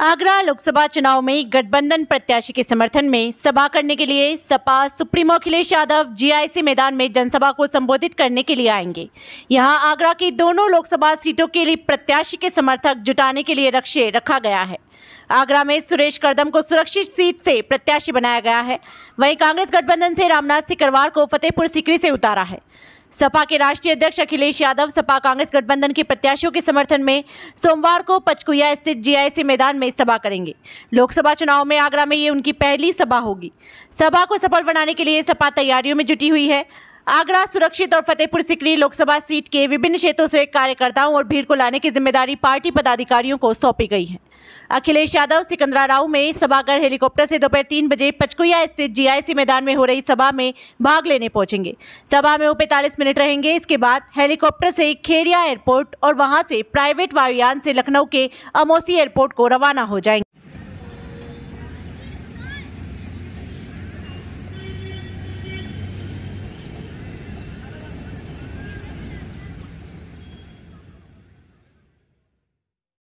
आगरा लोकसभा चुनाव में गठबंधन प्रत्याशी के समर्थन में सभा करने के लिए सपा सुप्रीमो अखिलेश यादव जीआईसी मैदान में जनसभा को संबोधित करने के लिए आएंगे यहां आगरा की दोनों लोकसभा सीटों के लिए प्रत्याशी के समर्थक जुटाने के लिए लक्ष्य रखा गया है आगरा में सुरेश कर्दम को सुरक्षित सीट से प्रत्याशी बनाया गया है वहीं कांग्रेस गठबंधन से रामनाथ सिकरवार को फतेहपुर सिकरी से उतारा है सपा के राष्ट्रीय अध्यक्ष अखिलेश यादव सपा कांग्रेस गठबंधन के प्रत्याशियों के समर्थन में सोमवार को पचकुया स्थित जीआईसी मैदान में सभा करेंगे लोकसभा चुनाव में आगरा में ये उनकी पहली सभा होगी सभा को सफल बनाने के लिए सपा तैयारियों में जुटी हुई है आगरा सुरक्षित और फतेहपुर सिकरी लोकसभा सीट के विभिन्न क्षेत्रों से कार्यकर्ताओं और भीड़ को लाने की जिम्मेदारी पार्टी पदाधिकारियों को सौंपी गई है अखिलेश यादव सिकंदरा राव में सभागार हेलीकॉप्टर से दोपहर तीन बजे पचकुया स्थित जीआईसी मैदान में हो रही सभा में भाग लेने पहुंचेंगे सभा में वो पैंतालीस मिनट रहेंगे इसके बाद हेलीकॉप्टर से खेरिया एयरपोर्ट और वहां से प्राइवेट वायुयान से लखनऊ के अमोसी एयरपोर्ट को रवाना हो जाएंगे